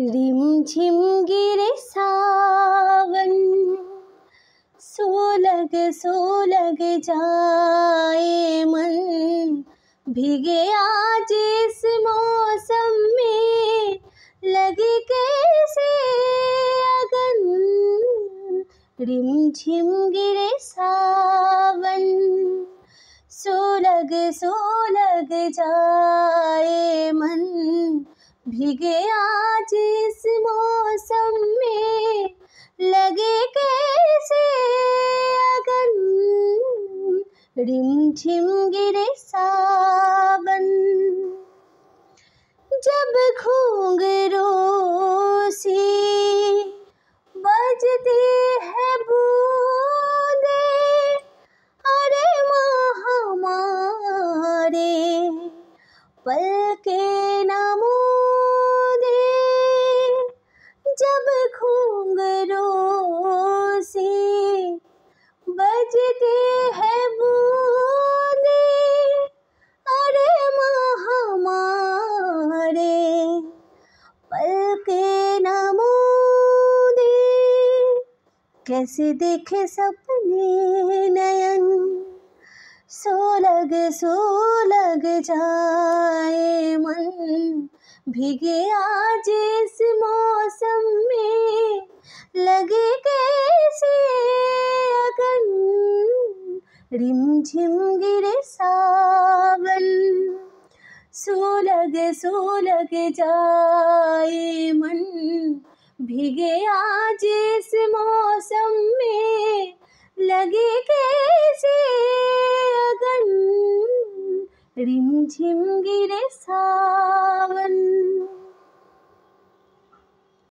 rim रिमझिम गिरे सावन सोलग सोलग जाए मन भिगे आज इस मौसम में लगे कैसे अगन रिमझिम गिरे सावन सोलग सोलग जाए मन भीगे आज इस मौसम में लगे कैसे अगन रिम झिम गिरे सावन जब घूंघरों से बजती है बूंदे अरे महामारे पल के कैसे देखे सपने नयन सोलग सोलग जाए मन भीगे आज इस मौसम में लगे कैसे अगन रिमझिम गिरे सावन सोलग सोलग सो लग जाए मन भीगे आज इस मौसम में लगे कैसे अगन रिमझिम गिरे सा